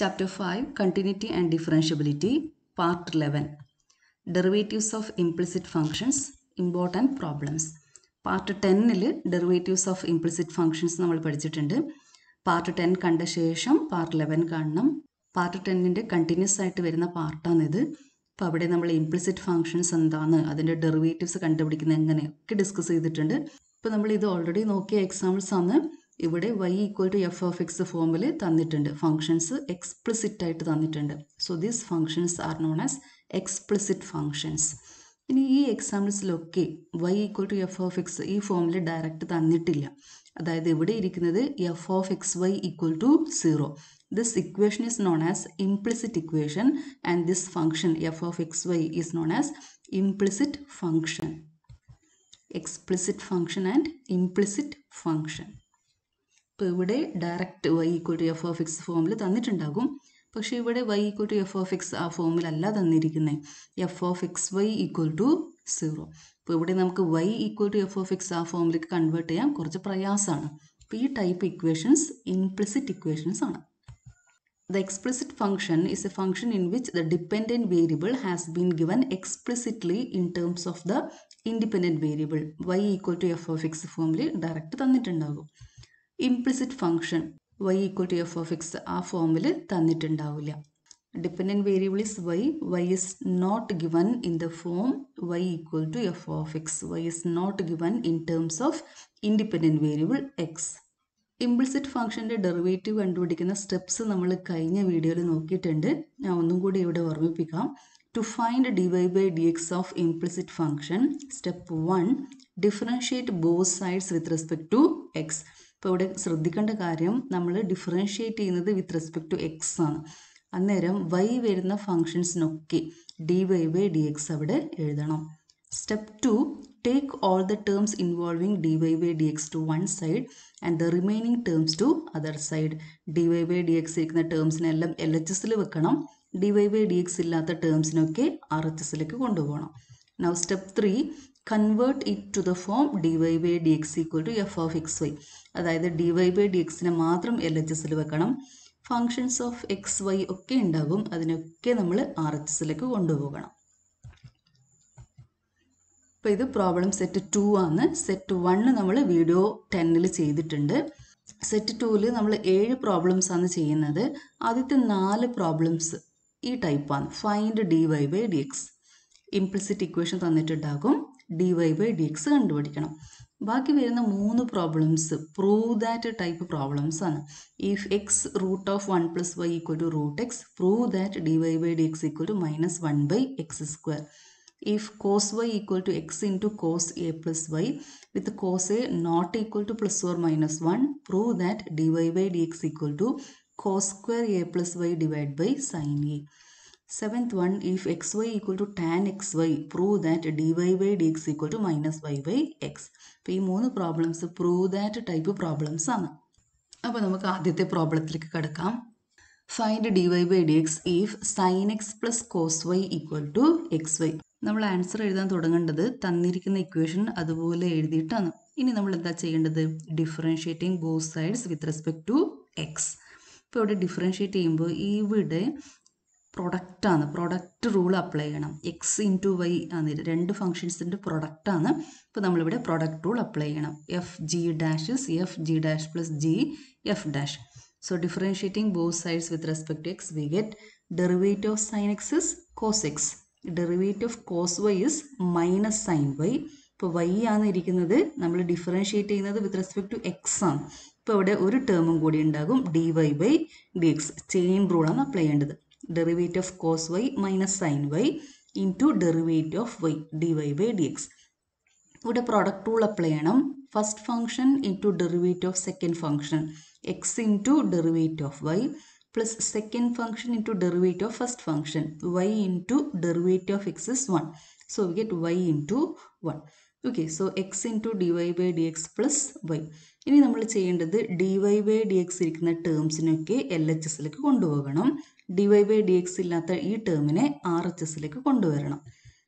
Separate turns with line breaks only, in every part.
Chapter five continuity and differentiability part eleven derivatives of implicit functions important problems part ടെന്നിൽ derivatives of implicit functions നമ്മൾ പഠിച്ചിട്ടുണ്ട് part ten കണ്ട ശേഷം part eleven കാണണം part ടെന്നിൻ്റെ continuous ആയിട്ട് വരുന്ന പാർട്ടാണിത് അപ്പോൾ അവിടെ നമ്മൾ ഇംപ്ലിസിറ്റ് ഫങ്ഷൻസ് എന്താണ് അതിൻ്റെ ഡെറിവേറ്റീവ്സ് കണ്ടുപിടിക്കുന്നത് എങ്ങനെയൊക്കെ ഡിസ്കസ് ചെയ്തിട്ടുണ്ട് ഇപ്പോൾ നമ്മൾ ഇത് ഓൾറെഡി നോക്കിയ എക്സാമ്പിൾസ് ആണ് ഇവിടെ y equal to f of x ഫോമിൽ തന്നിട്ടുണ്ട് ഫംഗ്ഷൻസ് എക്സ്പ്ലിസിറ്റ് ആയിട്ട് തന്നിട്ടുണ്ട് so these functions are known as explicit functions ഇനി ഈ എക്സാമ്പിൾസിലൊക്കെ y equal to f of x ഈ ഫോമിൽ ഡയറക്റ്റ് തന്നിട്ടില്ല അതായത് ഇവിടെ ഇരിക്കുന്നത് f of x y equal to zero this equation is known as implicit equation and this function f of x y is known as implicit function explicit function and implicit function അപ്പോൾ ഇവിടെ direct y equal to f of x ഫോമിൽ തന്നിട്ടുണ്ടാകും പക്ഷേ ഇവിടെ y equal to f of x ആ ഫോമിലല്ല തന്നിരിക്കുന്നത് f of x y equal to zero അപ്പോൾ ഇവിടെ നമുക്ക് y equal to f of x ആ ഫോമിലേക്ക് കൺവേർട്ട് ചെയ്യാൻ കുറച്ച് പ്രയാസമാണ് അപ്പോൾ ഈ ടൈപ്പ് ഇക്വേഷൻസ് ഇംപ്ലിസിറ്റ് ഇക്വേഷൻസ് ആണ് the explicit function is a function in which the dependent variable has been given explicitly in terms of the independent variable y equal to f of x ഫോമിൽ direct തന്നിട്ടുണ്ടാകും implicit function y equal to f of x ആ ഫോമിൽ തന്നിട്ടുണ്ടാവില്ല dependent variable is y y is not given in the form y equal to f of x y is not given in terms of independent variable x implicit ഫംഗ്ഷൻ്റെ derivative കണ്ടുപിടിക്കുന്ന steps നമ്മൾ കഴിഞ്ഞ വീഡിയോയിൽ നോക്കിയിട്ടുണ്ട് ഞാൻ ഒന്നും കൂടി ഇവിടെ ഓർമ്മിപ്പിക്കാം to find d y by d X of implicit function step one differentiate both sides with respect to x അപ്പോൾ ഇവിടെ ശ്രദ്ധിക്കേണ്ട കാര്യം നമ്മൾ ഡിഫറൻഷ്യേറ്റ് ചെയ്യുന്നത് വിത്ത് റെസ്പെക്ട് ടു എക്സ് ആണ് അന്നേരം വൈ വരുന്ന ഫങ്ഷൻസിനൊക്കെ d y by d x അവിടെ എഴുതണം step two take all the terms involving d y by d x to one side and the remaining terms to other side d y by d x ഇരിക്കുന്ന ടേംസിനെല്ലാം L H എസിൽ വെക്കണം d y by d x ഇല്ലാത്ത ടേംസിനൊക്കെ R H എസിലേക്ക് കൊണ്ടുപോകണം now step three convert it to the form d y by d x equal to f of x y അതായത് d y by d എക്സിനെ മാത്രം L H എസിൽ വെക്കണം functions of x Y ഒക്കെ ഉണ്ടാകും അതിനൊക്കെ നമ്മൾ ആർ എച്ച് എസിലേക്ക് കൊണ്ടുപോകണം അപ്പോൾ ഇത് പ്രോബ്ലം സെറ്റ് ടു ആണ് സെറ്റ് വണ്ണ് നമ്മൾ വീഡിയോ ടെന്നിൽ ചെയ്തിട്ടുണ്ട് സെറ്റ് ടൂവിൽ നമ്മൾ ഏഴ് പ്രോബ്ലംസ് ആണ് ചെയ്യുന്നത് ആദ്യത്തെ നാല് പ്രോബ്ലംസ് ഈ ടൈപ്പാണ് find d y by d x implicit equation തന്നിട്ടുണ്ടാകും d y by d x കണ്ടുപിടിക്കണം ബാക്കി വരുന്ന മൂന്ന് problems prove that type problems ആണ് if x root of one plus y equal to root x prove that d y by d x equal to minus one by x square if cos y equal to x into cos a plus y with cos a not equal to plus or minus one prove that d y by d x equal to cos square a plus y divide by sign a one if x y equal to tan x y prove that d y dy d x equal to minus y by x അപ്പോൾ ഈ മൂന്ന് problems prove that type problems ആണ് അപ്പോൾ നമുക്ക് ആദ്യത്തെ പ്രോബ്ലത്തിലേക്ക് കിടക്കാം find d y by d x if sin x plus cos y equal to x y നമ്മൾ ആൻസർ എഴുതാൻ തുടങ്ങേണ്ടത് തന്നിരിക്കുന്ന ഇക്വേഷൻ അതുപോലെ എഴുതിയിട്ടാണ് ഇനി നമ്മൾ എന്താ ചെയ്യേണ്ടത് differentiating both sides with respect to x ഇപ്പോൾ ഇവിടെ ഡിഫറൻഷ്യേറ്റ് ചെയ്യുമ്പോൾ ഇവിടെ പ്രൊഡക്റ്റാണ് പ്രൊഡക്റ്റ് റൂൾ അപ്ലൈ ചെയ്യണം എക്സ് ഇൻറ്റു വൈ ആണ് രണ്ട് ഫംഗ്ഷൻസിൻ്റെ പ്രൊഡക്റ്റാണ് ഇപ്പോൾ നമ്മളിവിടെ പ്രൊഡക്റ്റ് റൂൾ അപ്ലൈ ചെയ്യണം f g dash is f g dash plus g f dash so differentiating both sides with respect to x we get derivate of sin x is cos x derivate of cos y is minus sine y ഇപ്പോൾ y ആണ് ഇരിക്കുന്നത് നമ്മൾ differentiate ചെയ്യുന്നത് വിത്ത് respect to X ആണ് ഇപ്പോൾ ഇവിടെ ഒരു ടേമും കൂടി ഉണ്ടാകും d y by d x chain റൂളാണ് അപ്ലൈ ചെയ്യേണ്ടത് derivate of cos y minus sign y into derivate of y d y by d x ഇവിടെ പ്രൊഡക്റ്റ് റൂൾ അപ്ലൈ ചെയ്യണം first function into derivate of second function x into derivate of y plus second function into derivate of first function y into derivate of x is one so we get Y into one okay so x into d y by d x plus y ഇനി നമ്മൾ ചെയ്യേണ്ടത് d y by d x ഇരിക്കുന്ന ടേംസിനൊക്കെ L H എസിലേക്ക് കൊണ്ടുപോകണം ഡിവൈ by d x ഇല്ലാത്ത ഈ ടേമിനെ ആർ എച്ച് എസിലേക്ക് കൊണ്ടുവരണം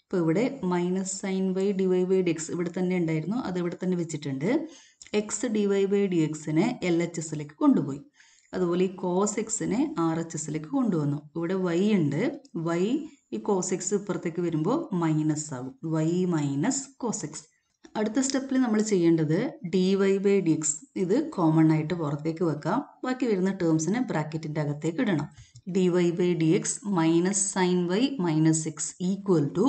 ഇപ്പോൾ ഇവിടെ minus sign y d y by d x ഇവിടെ തന്നെ ഉണ്ടായിരുന്നു അത് ഇവിടെ തന്നെ വെച്ചിട്ടുണ്ട് എക്സ് ഡിവൈ ബൈ ഡി എക്സിനെ എൽ എച്ച് എസിലേക്ക് കൊണ്ടുപോയി അതുപോലെ ഈ കോസ് എക്സിനെ ആർ എച്ച് എസിലേക്ക് കൊണ്ടുവന്നു ഇവിടെ വൈ ഉണ്ട് വൈ ഈ കോസ് എക്സ് ഇപ്പുറത്തേക്ക് വരുമ്പോൾ മൈനസ് ആകും വൈ മൈനസ് കോസ് എക്സ് അടുത്ത സ്റ്റെപ്പിൽ നമ്മൾ ചെയ്യേണ്ടത് d y by d x ഇത് കോമൺ ആയിട്ട് പുറത്തേക്ക് വെക്കാം ബാക്കി വരുന്ന ടേംസിനെ ബ്രാക്കറ്റിൻ്റെ അകത്തേക്ക് ഇടണം d y by d x minus sign y minus x equal to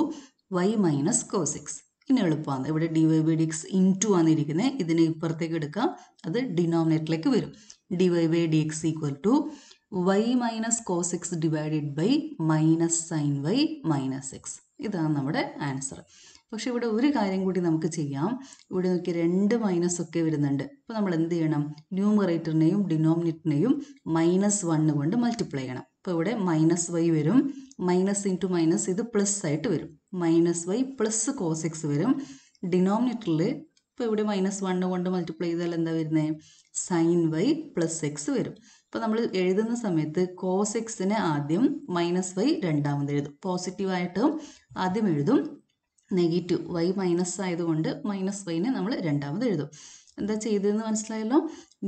y minus cos x ഇനി എളുപ്പമാണ് ഇവിടെ d y by d x into ആണ് ഇരിക്കുന്നത് ഇതിനെ ഇപ്പുറത്തേക്ക് എടുക്കാം അത് ഡിനോമിനേറ്ററിലേക്ക് വരും d y by d x equal to y minus cos x divided by minus sign y minus x ഇതാണ് നമ്മുടെ ആൻസർ പക്ഷെ ഇവിടെ ഒരു കാര്യം കൂടി നമുക്ക് ചെയ്യാം ഇവിടെ നോക്കി രണ്ട് മൈനസ് ഒക്കെ വരുന്നുണ്ട് അപ്പോൾ നമ്മൾ എന്ത് ചെയ്യണം ന്യൂമറേറ്ററിനെയും ഡിനോമിനേറ്ററിനെയും മൈനസ് വണ്ണ് കൊണ്ട് മൾട്ടിപ്ലൈ ചെയ്യണം അപ്പോൾ ഇവിടെ മൈനസ് വൈ വരും മൈനസ് ഇൻറ്റു മൈനസ് ഇത് പ്ലസ് ആയിട്ട് വരും minus y plus cos x വരും ഡിനോമിനേറ്ററിൽ ഇപ്പോൾ ഇവിടെ മൈനസ് വണ്ണ് കൊണ്ട് മൾട്ടിപ്ലൈ ചെയ്താൽ എന്താ വരുന്നത് സൈൻ വൈ പ്ലസ് എക്സ് വരും അപ്പോൾ നമ്മൾ എഴുതുന്ന സമയത്ത് കോസ് എക്സിന് ആദ്യം മൈനസ് വൈ രണ്ടാമത് എഴുതും പോസിറ്റീവായിട്ട് ആദ്യം എഴുതും നെഗറ്റീവ് വൈ മൈനസ് ആയതുകൊണ്ട് മൈനസ് വൈനെ നമ്മൾ രണ്ടാമത് എഴുതും എന്താ ചെയ്തതെന്ന് മനസ്സിലായല്ലോ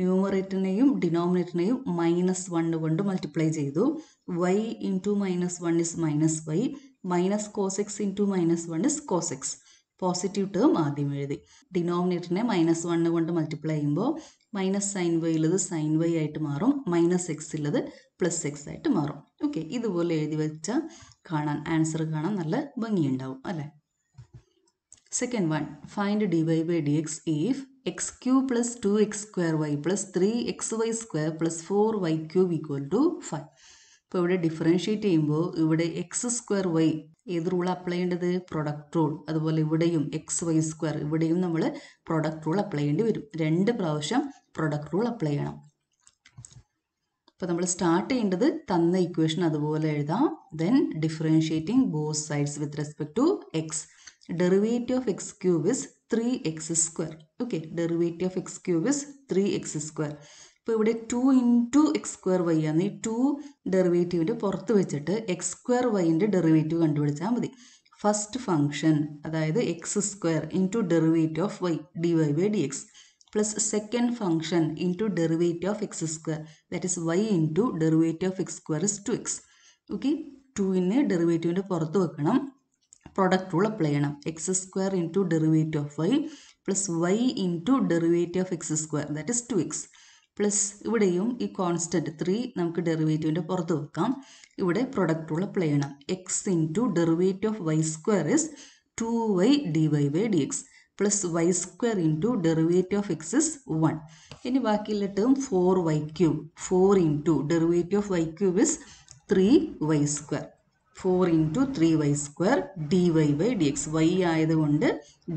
ന്യൂമറേറ്ററിനെയും ഡിനോമിനേറ്ററിനെയും മൈനസ് വൺ കൊണ്ട് മൾട്ടിപ്ലൈ ചെയ്തു y into minus one is minus y minus cos x into minus one is cos x positive term ആദ്യം എഴുതി ഡിനോമിനേറ്ററിനെ മൈനസ് വണ്ണ് കൊണ്ട് മൾട്ടിപ്ലൈ ചെയ്യുമ്പോൾ മൈനസ് സൈൻ വൈ ഉള്ളത് സൈൻ വൈ ആയിട്ട് മാറും മൈനസ് എക്സ് ഉള്ളത് പ്ലസ് എക്സ് ആയിട്ട് മാറും ഓക്കെ ഇതുപോലെ എഴുതി വെച്ചാൽ കാണാൻ ആൻസർ കാണാൻ നല്ല ഭംഗിയുണ്ടാവും അല്ലേ Second one, find dy by dx if xq plus 2x square y plus 3xy square plus 4y cube equal to 5. ഇപ്പോൾ ഇവിടെ ഡിഫറൻഷ്യേറ്റ് ചെയ്യുമ്പോൾ ഇവിടെ എക്സ് സ്ക്വയർ വൈ ഏത് റൂൾ അപ്ലൈ ചെയ്യേണ്ടത് പ്രൊഡക്റ്റ് റൂൾ അതുപോലെ ഇവിടെയും എക്സ് വൈ സ്ക്വയർ ഇവിടെയും നമ്മൾ പ്രൊഡക്റ്റ് റൂൾ അപ്ലൈ ചെയ്യേണ്ടി വരും രണ്ട് പ്രാവശ്യം പ്രൊഡക്റ്റ് റൂൾ അപ്ലൈ ചെയ്യണം അപ്പോൾ നമ്മൾ സ്റ്റാർട്ട് ചെയ്യേണ്ടത് തന്ന ഇക്വേഷൻ അതുപോലെ എഴുതാം then differentiating both sides with respect to x derivative of x cube is three x square okay derivative of x cube is three x square ഇപ്പോൾ ഇവിടെ two into x square y ആണ് ഈ to ഡെറിവേറ്റീവിൻ്റെ പുറത്ത് വെച്ചിട്ട് X square വൈൻ്റെ derivative കണ്ടുപിടിച്ചാൽ മതി first function അതായത് x square into derivative of y d y by d x plus second function into derivative of x square that is y into derivative of x square is two x okay ടുവിന് ഡെറിവേറ്റീവിൻ്റെ പുറത്ത് വെക്കണം product rule apply ചെയ്യണം x square into derivate of y plus y into derivate of x square that is two x plus ഇവിടെയും ഈ constant three നമുക്ക് ഡെറിവേറ്റീവിൻ്റെ പുറത്ത് വെക്കാം ഇവിടെ പ്രൊഡക്റ്റ് റൂൾ അപ്ലൈ ചെയ്യണം x into derivate of y square is two y d y y d x plus y square into derivate of x is one ഇനി ബാക്കിയുള്ള term four y cube four into derivate of y cube is three y square four into three y square d y by d x y ആയതുകൊണ്ട്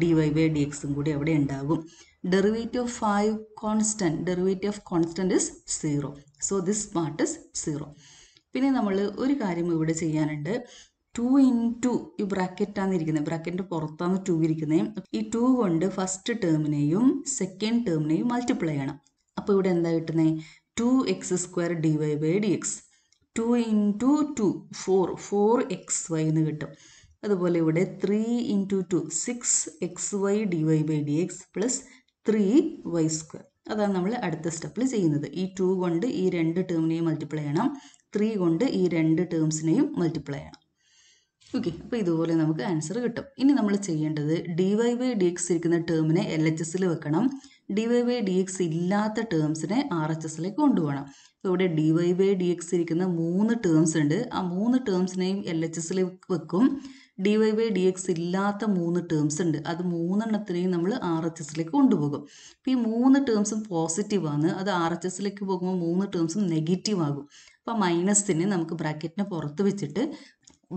d y by d എക്സും കൂടി അവിടെ ഉണ്ടാകും derivate of five constant derivate of constant is zero so this part is zero പിന്നെ നമ്മൾ ഒരു കാര്യം ഇവിടെ ചെയ്യാനുണ്ട് ടു ടു ഈ ബ്രാക്കറ്റാണ് ഇരിക്കുന്നത് ബ്രാക്കറ്റിൻ്റെ പുറത്താണ് ടു ഇരിക്കുന്നത് ഈ ടു കൊണ്ട് ഫസ്റ്റ് ടേമിനെയും സെക്കൻഡ് ടേമിനെയും മൾട്ടിപ്ലൈ ചെയ്യണം അപ്പോൾ ഇവിടെ എന്താ കിട്ടുന്നത് two x square d y by d x two into two four four x y എന്ന് കിട്ടും അതുപോലെ ഇവിടെ three into two six x y d y by d x plus three y square അതാണ് നമ്മൾ അടുത്ത സ്റ്റെപ്പിൽ ചെയ്യുന്നത് ഈ ടു കൊണ്ട് ഈ രണ്ട് ടേമിനെയും മൾട്ടിപ്ലൈ ചെയ്യണം ത്രീ കൊണ്ട് ഈ രണ്ട് ടേംസിനെയും മൾട്ടിപ്ലൈ ചെയ്യണം ഓക്കെ അപ്പോൾ ഇതുപോലെ നമുക്ക് ആൻസർ കിട്ടും ഇനി നമ്മൾ ചെയ്യേണ്ടത് d y by d x ഇരിക്കുന്ന ടേമിനെ എൽ എച്ച് എസിൽ വെക്കണം d y by d x ഇല്ലാത്ത ടേംസിനെ ആർ എച്ച് എസിലേക്ക് കൊണ്ടുപോകണം സോ ഇവിടെ d y by d x ഇരിക്കുന്ന മൂന്ന് ടേംസ് ഉണ്ട് ആ മൂന്ന് ടേംസിനെയും എൽ എച്ച് എസിൽ വെക്കും d y by d x ഇല്ലാത്ത മൂന്ന് ടേംസ് ഉണ്ട് അത് മൂന്നെണ്ണത്തിനെയും നമ്മൾ ആർ എച്ച് എസിലേക്ക് കൊണ്ടുപോകും അപ്പം ഈ മൂന്ന് ടേംസും ആണ് അത് ആർ എച്ച് എസിലേക്ക് പോകുമ്പോൾ മൂന്ന് ടേംസും നെഗറ്റീവ് ആകും അപ്പം മൈനസിന് നമുക്ക് ബ്രാക്കറ്റിനെ പുറത്ത് വെച്ചിട്ട്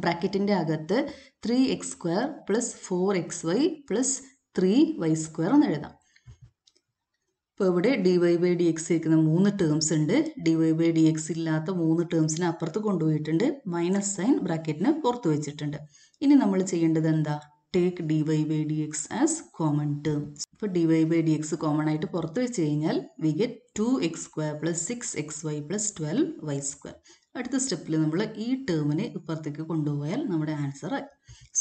ബ്രാക്കറ്റിൻ്റെ അകത്ത് three x square plus four x y plus three y square എന്ന് എഴുതാം ഇപ്പോൾ ഇവിടെ d y by d x ഇരിക്കുന്ന മൂന്ന് ടേംസ് ഉണ്ട് d y by d x ഇല്ലാത്ത മൂന്ന് ടേംസിനെ അപ്പുറത്ത് കൊണ്ടുപോയിട്ടുണ്ട് മൈനസ് സൈൻ ബ്രാക്കറ്റിന് പുറത്ത് വെച്ചിട്ടുണ്ട് ഇനി നമ്മൾ ചെയ്യേണ്ടത് എന്താ take d y by d x as common term ഇപ്പോൾ d y by d x common ആയിട്ട് പുറത്ത് വെച്ച് കഴിഞ്ഞാൽ we get two x square plus six x y plus twelve y square അടുത്ത സ്റ്റെപ്പിൽ നമ്മൾ ഈ ടേമിനെ ഇപ്പുറത്തേക്ക് കൊണ്ടുപോയാൽ നമ്മുടെ ആൻസർ ആയി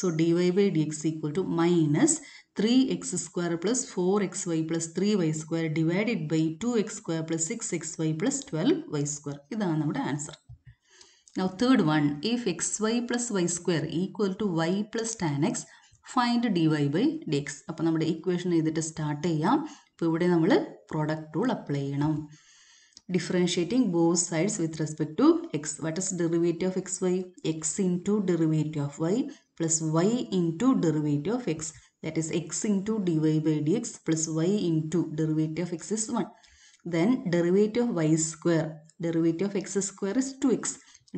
so d y by d x equal to minus three x square plus four x y plus three y square divided by two x square plus six x y plus twelve y square ഇതാണ് നമ്മുടെ answer third one if x y plus y square equal to y plus tan x find d y by d x അപ്പോൾ നമ്മുടെ equation ചെയ്തിട്ട് start ചെയ്യാം അപ്പോൾ ഇവിടെ നമ്മൾ product rule apply ചെയ്യണം differentiating both sides with respect to x what is derivative of x y x into derivative of y plus y into derivative of x that is x into dy by dx plus y into derivative of x is 1. Then derivative of y square. Derivative of x square is 2x.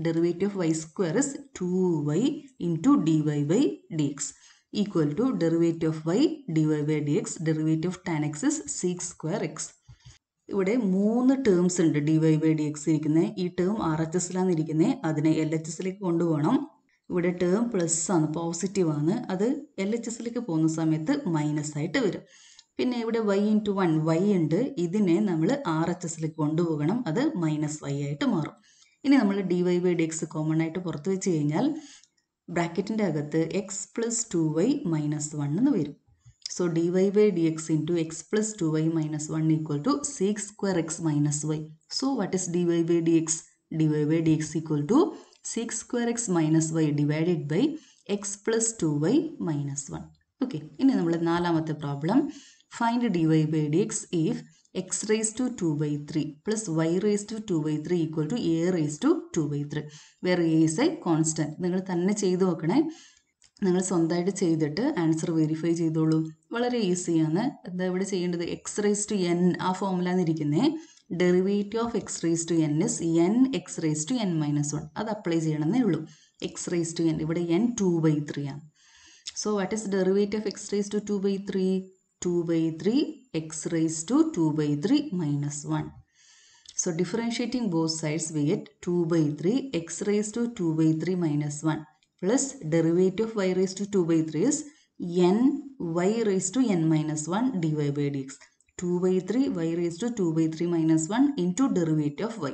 Derivative of y square is 2y into dy by dx equal to derivative of y dy by dx. Derivative of tan x is 6 square x. ഇവിടെ മൂന്ന് terms ഉണ്ട് d y by d x ഇരിക്കുന്നത് ഈ term R H എസിലാണ് ഇരിക്കുന്നത് അതിനെ L H എസിലേക്ക് കൊണ്ടുപോകണം ഇവിടെ ടേം പ്ലസ് ആണ് പോസിറ്റീവ് ആണ് അത് എൽ എച്ച് എസിലേക്ക് പോകുന്ന സമയത്ത് മൈനസ് ആയിട്ട് വരും പിന്നെ ഇവിടെ വൈ ഇൻറ്റു വൺ വൈ ഉണ്ട് ഇതിനെ നമ്മൾ ആർ എച്ച് എസിലേക്ക് കൊണ്ടുപോകണം അത് മൈനസ് വൈ ആയിട്ട് മാറും ഇനി നമ്മൾ d y by d x common ആയിട്ട് പുറത്ത് വെച്ച് കഴിഞ്ഞാൽ ബ്രാക്കറ്റിൻ്റെ അകത്ത് x plus two y minus one എന്ന് വരും so d y by d x into x plus two y minus one equal to six square x minus y so what is d y by d x d y by d x equal to six square x minus y divided by x plus two y minus one okay ഇനി നമ്മൾ നാലാമത്തെ problem find d y by d x if x raise to two by three plus y raise to two by three equal to a raise to two by three where a is a constant നിങ്ങൾ തന്നെ ചെയ്തു നോക്കണേ നിങ്ങൾ സ്വന്തമായിട്ട് ചെയ്തിട്ട് answer verify ചെയ്തോളൂ വളരെ ഈസിയാണ് എന്താ ഇവിടെ ചെയ്യേണ്ടത് എക്സ് റേസ് ടു എൻ ആ ഫോമുലാണ് ഇരിക്കുന്നത് derivative of x raise to n is n x raise to n minus one അത് അപ്ലൈ ചെയ്യണമെന്നേ ഉള്ളൂ എക്സ് റേസ് ടു എൻ ഇവിടെ എൻ ടു ബൈ ത്രീ ആണ് so what is derivative of x raise to two by three two by three x raise to two by three minus one So sides we get two by three x raise to two by three minus one plus derivative of y raise to two by three is n y raise to n minus one d y by d x two by three y raise to two by three minus one into derivate of y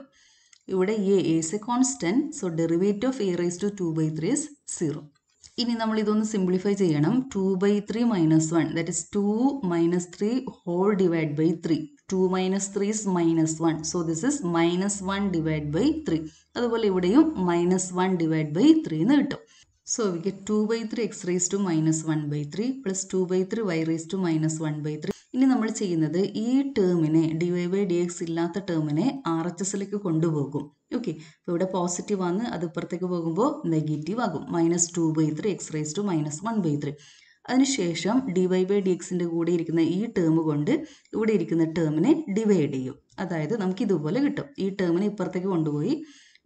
ഇവിടെ a is a constant so derivate of a raise to two by three is zero ഇനി നമ്മൾ ഇതൊന്ന് simplify ചെയ്യണം two by three minus one that is two minus three whole divide by three two minus three is minus one so this is minus one divide by three അതുപോലെ ഇവിടെയും minus one divide by three എന്ന് കിട്ടും so we get two by three x raise to minus one by three plus two by three y raise to minus one by three ഇനി നമ്മൾ ചെയ്യുന്നത് ഈ ടേമിനെ d y by d x ഇല്ലാത്ത ടേമിനെ R H എസിലേക്ക് കൊണ്ടുപോകും okay അപ്പോൾ ഇവിടെ പോസിറ്റീവ് ആണ് അത് ഇപ്പുറത്തേക്ക് പോകുമ്പോൾ നെഗറ്റീവ് ആകും minus two by three x raise to minus one by three അതിനുശേഷം ഡി വൈ ബൈ ഡി എക്സിൻ്റെ കൂടെ ഇരിക്കുന്ന ഈ ടേം കൊണ്ട് ഇവിടെ ഇരിക്കുന്ന ടേമിനെ ഡിവൈഡ് ചെയ്യും അതായത് നമുക്ക് ഇതുപോലെ കിട്ടും ഈ ടേമിനെ ഇപ്പുറത്തേക്ക് കൊണ്ടുപോയി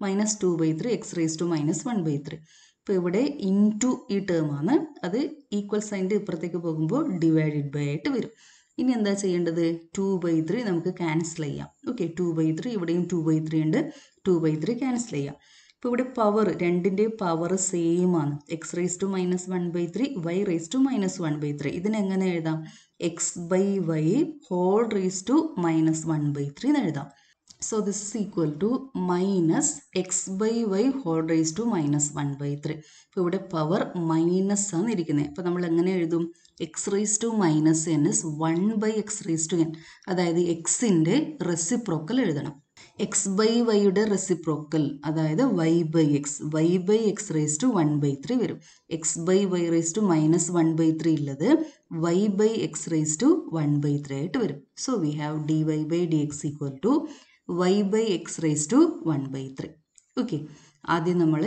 minus two by three x raise to minus one by three അപ്പോൾ ഇവിടെ ഇൻ ടു ഈ ടേമാണ് അത് ഈക്വൽ സൈൻ്റെ ഇപ്പുറത്തേക്ക് പോകുമ്പോൾ ഡിവൈഡഡ് ബൈ ആയിട്ട് വരും ഇനി എന്താ ചെയ്യേണ്ടത് ടു ബൈ ത്രീ നമുക്ക് ക്യാൻസൽ ചെയ്യാം ഓക്കെ ടു ബൈ ത്രീ ഇവിടെയും ടു ബൈ ത്രീ ഉണ്ട് ടു ബൈ ത്രീ ക്യാൻസൽ ചെയ്യാം ഇപ്പോൾ ഇവിടെ പവർ രണ്ടിൻ്റെ പവർ സെയിം ആണ് x raise to minus one by three y raise to minus one by three ഇതിനെങ്ങനെ എഴുതാം x by y whole raise to minus one by three എന്ന് എഴുതാം So this is equal to minus x by y whole raised to minus 1 by 3. അപ്പോൾ ഇവിടെ power minus ആണ് ഇരിക്കുന്നത് അപ്പോൾ നമ്മൾ എങ്ങനെ എഴുതും x raise to minus n is one by x raise to n അതായത് എക്സിൻ്റെ റെസിപ്രോക്കൽ എഴുതണം എക്സ് ബൈ വൈയുടെ റെസിപ്രോക്കൽ അതായത് y by x y by x raise to one by three വരും x by y raise to minus one by three ഉള്ളത് y by x raise to one by three ആയിട്ട് വരും so we have d y by d x equal to y by x raise to one by three okay ആദ്യം നമ്മൾ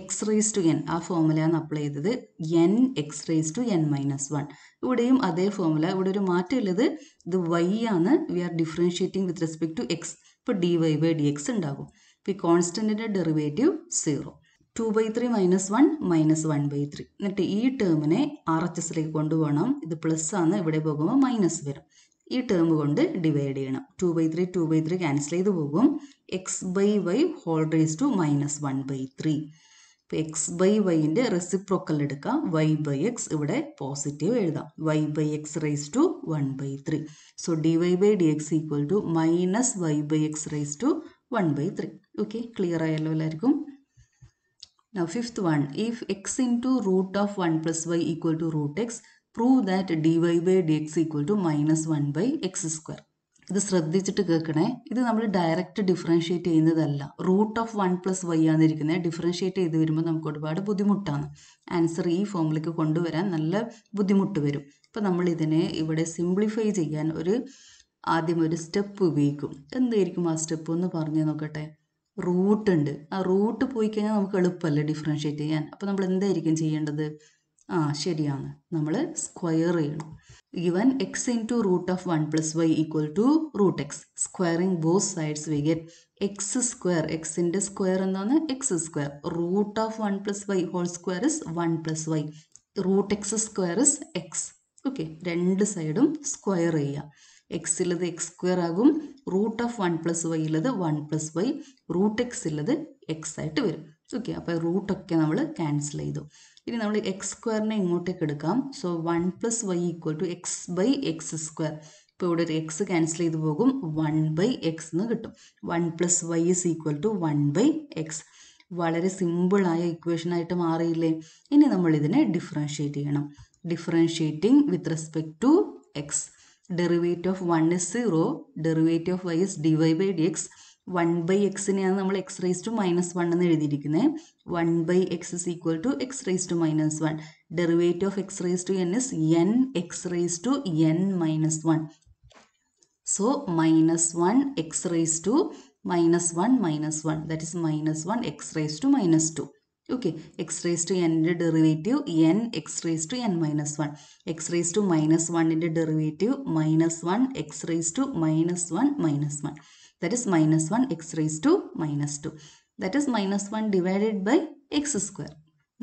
x raise to n ആ ഫോമുലയാണ് apply ചെയ്തത് n x raise to n minus one ഇവിടെയും അതേ formula ഇവിടെ ഒരു മാറ്റമുള്ളത് ഇത് വൈ ആണ് we are differentiating with respect to x ഇപ്പോൾ d y by d x ഉണ്ടാകും ഇപ്പോൾ ഈ കോൺസ്റ്റൻറ്റിൻ്റെ derivative zero two by three minus one minus one by three എന്നിട്ട് ഈ ടേമിനെ ആർ എച്ച് എസിലേക്ക് കൊണ്ടുപോകണം ഇത് പ്ലസ് ആണ് ഇവിടെ പോകുമ്പോൾ മൈനസ് വരും ഈ ടേം കൊണ്ട് ഡിവൈഡ് ചെയ്യണം two by three two by three cancel ചെയ്ത് പോകും x by y whole raise to minus one by three ഇപ്പോൾ എക്സ് ബൈ വൈൻ്റെ റെസിപ്രോക്കൽ എടുക്കാം വൈ ബൈ എക്സ് ഇവിടെ പോസിറ്റീവ് എഴുതാം y by x rise to one by three so d y by d x equal to minus y by x rise to one by three okay clear ആയല്ലോ എല്ലാവർക്കും fifth one if x into root of one plus y equal to root x prove that d y by d x equal to minus one by x square ഇത് ശ്രദ്ധിച്ചിട്ട് കേൾക്കണേ ഇത് നമ്മൾ direct differentiate ചെയ്യുന്നതല്ല root of one plus y ആണിരിക്കുന്നത് ഇരിക്കുന്നത് differentiate ചെയ്ത് വരുമ്പോൾ നമുക്ക് ഒരുപാട് ബുദ്ധിമുട്ടാണ് ആൻസർ ഈ ഫോമിലേക്ക് കൊണ്ടുവരാൻ നല്ല ബുദ്ധിമുട്ട് വരും ഇപ്പം നമ്മൾ ഇതിനെ ഇവിടെ സിംപ്ലിഫൈ ചെയ്യാൻ ഒരു ആദ്യം ഒരു സ്റ്റെപ്പ് ഉപയോഗിക്കും എന്തായിരിക്കും ആ സ്റ്റെപ്പ് എന്ന് പറഞ്ഞു നോക്കട്ടെ റൂട്ട് ഉണ്ട് ആ റൂട്ട് പോയി കഴിഞ്ഞാൽ നമുക്ക് എളുപ്പമല്ല ഡിഫറൻഷ്യേറ്റ് ചെയ്യാൻ അപ്പോൾ നമ്മൾ എന്തായിരിക്കും ചെയ്യേണ്ടത് ആ ശരിയാണ് നമ്മൾ സ്ക്വയർ ചെയ്യണം even x into root of one plus y equal to root x squaring both sides we get x square എക്സിൻ്റെ സ്ക്വയർ എന്താണ് x square root of one plus y whole square is one plus y root x square is x okay രണ്ട് സൈഡും square ചെയ്യുക എക്സിലത് x square ആകും root of one plus y ഉള്ളത് one plus y root x ഉള്ളത് x ആയിട്ട് വരും okay അപ്പോൾ റൂട്ടൊക്കെ നമ്മൾ ക്യാൻസൽ ചെയ്തു ഇനി നമ്മൾ എക്സ് സ്ക്വയറിനെ ഇങ്ങോട്ടേക്ക് എടുക്കാം so one plus y equal to x by x square ഇപ്പോൾ ഇവിടെ ഒരു എക്സ് ക്യാൻസൽ ചെയ്ത് പോകും വൺ ബൈ എക്സ് എന്ന് കിട്ടും one plus y is equal to one by x വളരെ സിമ്പിളായ ഇക്വേഷനായിട്ട് മാറിയില്ലേ ഇനി നമ്മൾ ഇതിനെ ഡിഫറൻഷ്യേറ്റ് ചെയ്യണം differentiating with respect to x derivate of one is zero derivate of y is d y by d x one by എക്സിനെയാണ് നമ്മൾ x raise to minus one എന്ന് എഴുതിയിരിക്കുന്നത് one by x is equal to x raise to minus one derivate of x raise to n is an x raise to n minus one so minus one x raise to minus one minus one that is minus one x raise to minus two okay x raise to എൻ്റെ derivative n x raise to n minus one x raise to minus വണ്ണിൻ്റെ derivative minus one x raise to minus one minus one that is minus 1 x raised to minus 2. That is minus 1 divided by x square.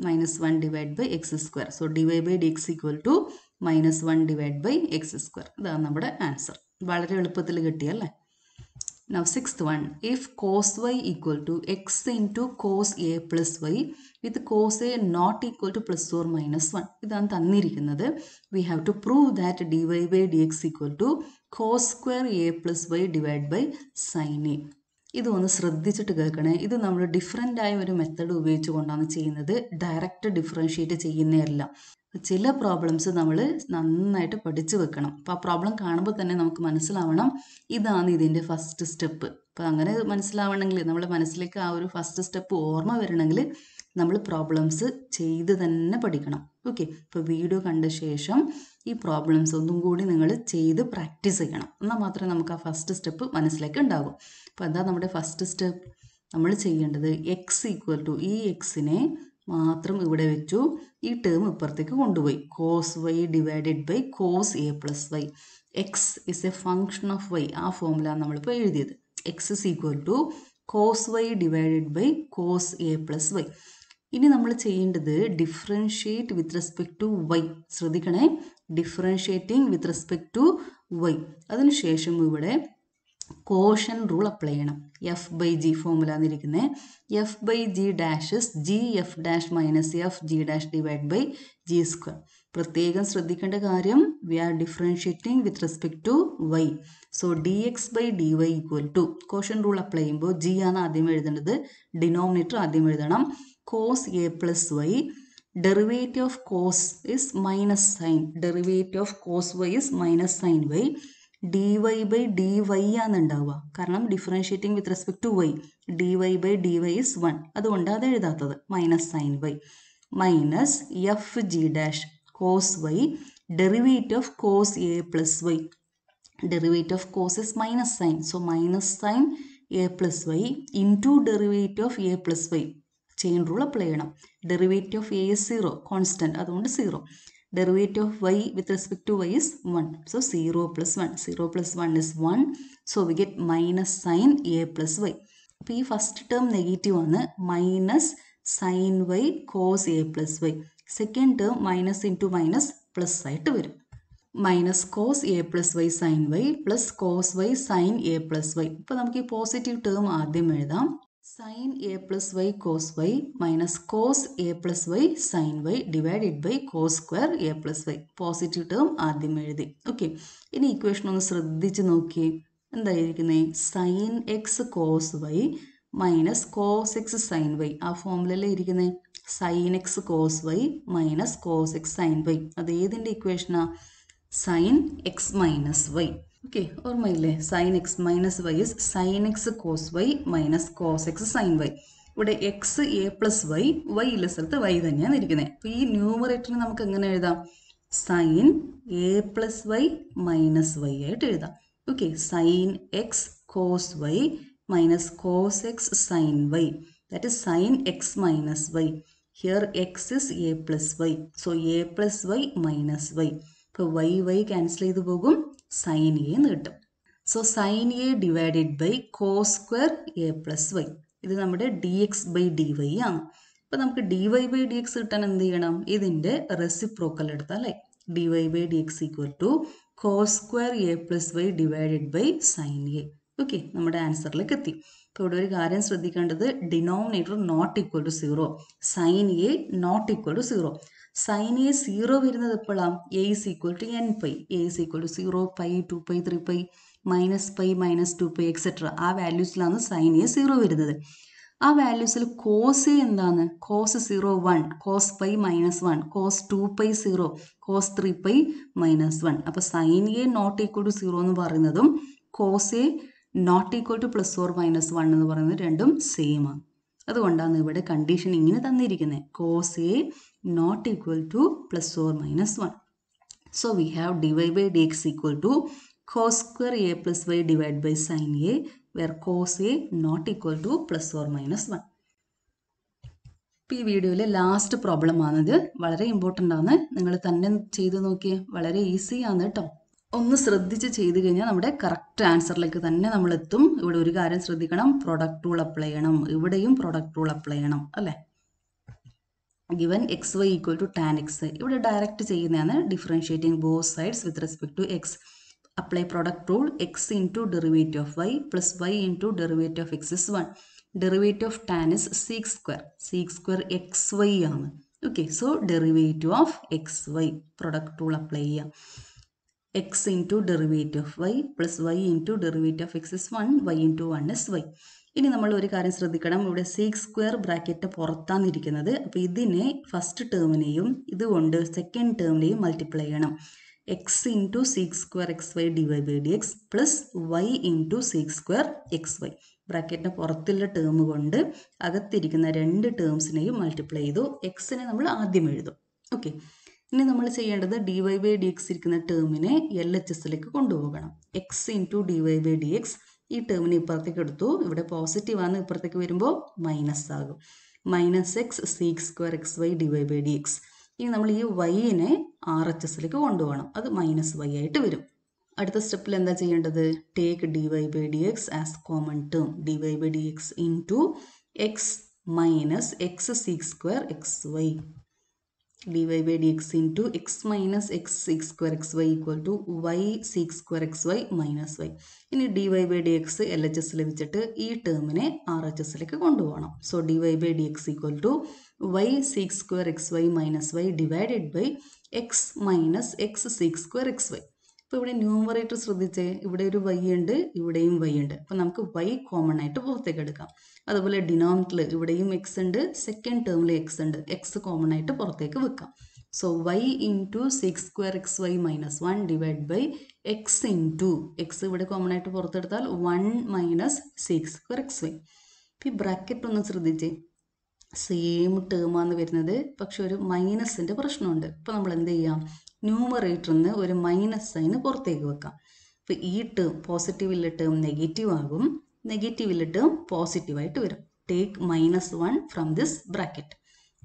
Minus 1 divided by x square. So, dy by dx equal to minus 1 divided by x square ഇതാണ് നമ്മുടെ answer വളരെ എളുപ്പത്തിൽ കിട്ടിയല്ലേ Now sixth one, if cos y equal to x into cos a plus y with cos a not equal to plus or minus 1. we have to prove that dy by dx equal to cos square a plus y divided by sin a. ഇത് ഒന്ന് ശ്രദ്ധിച്ചിട്ട് കേൾക്കണേ ഇത് നമ്മൾ different ആയ ഒരു method ഉപയോഗിച്ചുകൊണ്ടാണ് ചെയ്യുന്നത് ഡയറക്റ്റ് ഡിഫറൻഷ്യേറ്റ് ചെയ്യുന്നതല്ല ചില പ്രോബ്ലംസ് നമ്മൾ നന്നായിട്ട് പഠിച്ചു വെക്കണം അപ്പം ആ പ്രോബ്ലം കാണുമ്പോൾ തന്നെ നമുക്ക് മനസ്സിലാവണം ഇതാണ് ഇതിൻ്റെ ഫസ്റ്റ് സ്റ്റെപ്പ് അപ്പം അങ്ങനെ മനസ്സിലാവണമെങ്കിൽ നമ്മുടെ മനസ്സിലേക്ക് ആ ഒരു ഫസ്റ്റ് സ്റ്റെപ്പ് ഓർമ്മ വരണമെങ്കിൽ നമ്മൾ പ്രോബ്ലംസ് ചെയ്ത് തന്നെ പഠിക്കണം ഓക്കെ ഇപ്പോൾ വീഡിയോ കണ്ട ശേഷം ഈ പ്രോബ്ലംസ് ഒന്നും കൂടി നിങ്ങൾ ചെയ്ത് പ്രാക്ടീസ് ചെയ്യണം എന്നാൽ മാത്രമേ നമുക്ക് ആ ഫസ്റ്റ് സ്റ്റെപ്പ് മനസ്സിലേക്ക് ഉണ്ടാകും അപ്പോൾ എന്താ നമ്മുടെ ഫസ്റ്റ് സ്റ്റെപ്പ് നമ്മൾ ചെയ്യേണ്ടത് എക്സ് ഈക്വൽ ടു ഈ എക്സിനെ മാത്രം ഇവിടെ വെച്ചു ഈ ടേം ഇപ്പുറത്തേക്ക് കൊണ്ടുപോയി cos y divided by cos a plus y x is a function of y ആ ഫോമുല നമ്മളിപ്പോൾ എഴുതിയത് x is equal to cos y divided by cos a plus y ഇനി നമ്മൾ ചെയ്യേണ്ടത് differentiate with respect to y ശ്രദ്ധിക്കണേ differentiating with respect to y അതിനുശേഷം ഇവിടെ quotient rule apply ചെയ്യണം എഫ് ബൈ ജി ഫോമുല എന്നിരിക്കുന്നത് f by g dashes g f dash minus f g dash divide by g square പ്രത്യേകം ശ്രദ്ധിക്കേണ്ട കാര്യം we are differentiating with respect to y so d x by d y equal to quotient rule apply ചെയ്യുമ്പോൾ g ആണ് ആദ്യം എഴുതേണ്ടത് denominator ആദ്യം എഴുതണം cos a plus y derivative of cos is minus sine derivative of cos y is minus sign y d y by d y ആണ് ഉണ്ടാവുക കാരണം differentiating with respect to y d y by d y is one അതുകൊണ്ട് അത് എഴുതാത്തത് minus sign y minus f g dash cos y derivate of cos a plus y derivate of cos is minus sine so minus sine a plus y into derivate of a plus y chain rule apply ചെയ്യണം derivate of a zero constant അതുകൊണ്ട് zero derivate of y with respect to y is one so zero plus one zero plus one is one so we get minus sine a plus y അപ്പോൾ ഈ first term negative ആണ് minus sign y cos a plus y second term minus into minus plus ആയിട്ട് വരും minus cos a plus y sine y plus cos y sine a plus y ഇപ്പോൾ നമുക്ക് ഈ positive term ആദ്യം എഴുതാം sine a plus y cos y minus cos a plus y sine y divided by cos square a plus y positive term ആദ്യം എഴുതി okay ഇനി equation ഒന്ന് ശ്രദ്ധിച്ച് നോക്കിയേ എന്തായിരിക്കുന്നേ sine x cos y minus cos x sine y ആ ഫോമിലല്ലേ ഇരിക്കുന്നേ sine x cos y minus cos x sine y അത് ഏതിൻ്റെ ഇക്വേഷനാണ് sine x minus y okay ഓർമ്മയില്ലേ sine x minus y is sine x cos y minus cos x sine y ഇവിടെ x a plus y y ഇല്ല സ്ഥലത്ത് Y തന്നെയാണ് ഇരിക്കുന്നത് അപ്പോൾ ഈ ന്യൂമറേറ്ററിന് നമുക്ക് എങ്ങനെ എഴുതാം sine a plus y minus y ആയിട്ട് എഴുതാം okay sine x cos y minus cos x sine y that is sine x minus y here x is a plus y so a plus y minus y ഇപ്പോൾ y y cancel ചെയ്തു പോകും sine a കിട്ടും so sine a divided by cos square a plus y ഇത് നമ്മുടെ d x by d y ആണ് അപ്പം നമുക്ക് D y by d x കിട്ടാൻ എന്ത് ചെയ്യണം ഇതിൻ്റെ റെസിപ്രോക്കൽ എടുത്താൽ അല്ലേ d y by d x equal to cos square a plus y divided by sign a okay നമ്മുടെ ആൻസറിലേക്ക് എത്തി അപ്പോൾ ഇവിടെ ഒരു കാര്യം ശ്രദ്ധിക്കേണ്ടത് denominator not equal to zero sine a not equal to zero സൈനെ സീറോ വരുന്നത് എപ്പോഴാണ് a is equal to n pi a is equal to zero pi two pi three pi minus pi minus two pi etcetera ആ വാല്യൂസിലാണ് സൈനെ zero വരുന്നത് ആ വാല്യൂസിൽ cos എന്താണ് cos zero one cos pi minus one cos two pi zero cos three pi minus one അപ്പോൾ sine not equal to zero എന്ന് പറയുന്നതും cos a not equal to plus or minus one എന്ന് പറയുന്നത് രണ്ടും same ആണ് അതുകൊണ്ടാണ് ഇവിടെ condition ഇങ്ങനെ തന്നിരിക്കുന്നത് cos a not equal to plus or minus 1. So we have dy by dx equal to cos square a plus y divided by sin a where cos a not equal to plus or minus 1. ഇപ്പോൾ ഈ വീഡിയോയിലെ last problem ആണത് വളരെ important ആണ് നിങ്ങൾ തന്നെ ചെയ്ത് നോക്കിയേ വളരെ ഈസി ആണ് കേട്ടോ ഒന്ന് ശ്രദ്ധിച്ച് ചെയ്ത് കഴിഞ്ഞാൽ നമ്മുടെ കറക്റ്റ് ആൻസറിലേക്ക് തന്നെ നമ്മൾ എത്തും ഇവിടെ ഒരു കാര്യം ശ്രദ്ധിക്കണം പ്രൊഡക്റ്റ് റൂൾ അപ്ലൈ ചെയ്യണം ഇവിടെയും പ്രൊഡക്റ്റ് റൂൾ അപ്ലൈ ചെയ്യണം അല്ലേ given x y equal to tan x ഇവിടെ ഡയറക്റ്റ് ചെയ്യുന്നതാണ് differentiating both sides with respect to x apply product rule x into derivate of y plus y into derivate of x is one derivate of tan is sec square sec square x y ആണ് okay so derivate of x y product rule apply ചെയ്യാം x into derivate of y plus y into derivate of x is one y into one is y ഇനി നമ്മൾ ഒരു കാര്യം ശ്രദ്ധിക്കണം ഇവിടെ six square bracket പുറത്താന്നിരിക്കുന്നത് അപ്പോൾ ഇതിനെ ഫസ്റ്റ് ടേമിനെയും ഇതുകൊണ്ട് സെക്കൻഡ് ടേമിനെയും മൾട്ടിപ്ലൈ ചെയ്യണം x into six square x y d y by d x plus y into six square x y ബ്രാക്കറ്റിൻ്റെ പുറത്തുള്ള ടേം കൊണ്ട് അകത്തിരിക്കുന്ന രണ്ട് ടേംസിനെയും മൾട്ടിപ്ലൈ ചെയ്തു എക്സിനെ നമ്മൾ ആദ്യം എഴുതും ഓക്കെ ഇനി നമ്മൾ ചെയ്യേണ്ടത് d y by d x ഇരിക്കുന്ന ടേമിനെ എൽ എച്ച് എസിലേക്ക് കൊണ്ടുപോകണം x into d y by d x ഈ ടേമിന് ഇപ്പുറത്തേക്ക് എടുത്തു ഇവിടെ പോസിറ്റീവ് ആണ് ഇപ്പുറത്തേക്ക് വരുമ്പോൾ മൈനസ് ആകും minus x six square x y d y by d x ഇനി നമ്മൾ ഈ വൈയിനെ ആർ എച്ച് എസിലേക്ക് കൊണ്ടുപോകണം അത് മൈനസ് വൈ ആയിട്ട് വരും അടുത്ത സ്റ്റെപ്പിൽ എന്താ ചെയ്യേണ്ടത് take d y by d x as common term d y by d x into x minus x six square x y y by d dy by x minus x six square x y equal to y six square x y minus y ഇനി d y by d x L H S ലഭിച്ചിട്ട് ഈ ടേമിനെ R H എസിലേക്ക് കൊണ്ടുപോകണം so d y by d x equal to y six square x y minus y divided by x minus x six square x y അപ്പോൾ ഇവിടെ numerator ശ്രദ്ധിച്ചേ ഇവിടെ ഒരു വൈ ഉണ്ട് ഇവിടെയും വൈ ഉണ്ട് അപ്പോൾ നമുക്ക് വൈ കോമൺ ആയിട്ട് പുറത്തേക്ക് എടുക്കാം അതുപോലെ ഡിനോമിനേറ്ററിൽ ഇവിടെയും എക്സ് ഉണ്ട് സെക്കൻഡ് ടേമിൽ എക്സ് ഉണ്ട് എക്സ് കോമൺ ആയിട്ട് പുറത്തേക്ക് വെക്കാം so y into six square x y minus one divide by x into x ഇവിടെ കോമൺ ആയിട്ട് പുറത്തെടുത്താൽ one minus six square x y ഈ ബ്രാക്കറ്റ് ഒന്ന് ശ്രദ്ധിച്ചേ സെയിം ടേമാണ് വരുന്നത് പക്ഷെ ഒരു മൈനസിൻ്റെ പ്രശ്നമുണ്ട് ഇപ്പോൾ നമ്മൾ എന്ത് ചെയ്യാം നിന്ന് ഒരു മൈനസ് സൈന് പുറത്തേക്ക് വെക്കാം അപ്പോൾ ഈ ടേം പോസിറ്റീവ് ഉള്ള ടേം നെഗറ്റീവ് ആകും നെഗറ്റീവിലെ ടേം പോസിറ്റീവായിട്ട് വരും take minus one from this bracket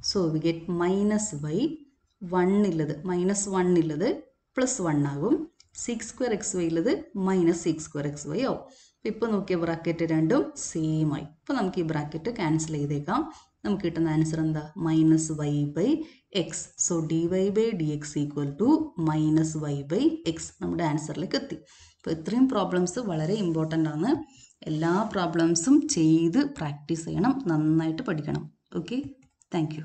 so we get minus y വണ്ണില്ലത് മൈനസ് വണ്ണില്ലത് പ്ലസ് വൺ ആകും സിക്സ് സ്ക്വയർ എക്സ് വൈയിലത് minus six square x y ആവും അപ്പോൾ ഇപ്പോൾ നോക്കിയ ബ്രാക്കറ്റ് രണ്ടും സെയിം ആയി ഇപ്പോൾ നമുക്ക് ഈ ബ്രാക്കറ്റ് ക്യാൻസൽ ചെയ്തേക്കാം നമുക്ക് കിട്ടുന്ന ആൻസർ എന്താ minus y by x so d y by d x equal to minus y by x നമ്മുടെ ആൻസറിലേക്ക് എത്തി അപ്പോൾ ഇത്രയും പ്രോബ്ലംസ് വളരെ ഇമ്പോർട്ടൻ്റ് ആണ് എല്ലാ പ്രോബ്ലംസും ചെയ്ത് പ്രാക്ടീസ് ചെയ്യണം നന്നായിട്ട് പഠിക്കണം ഓക്കെ താങ്ക്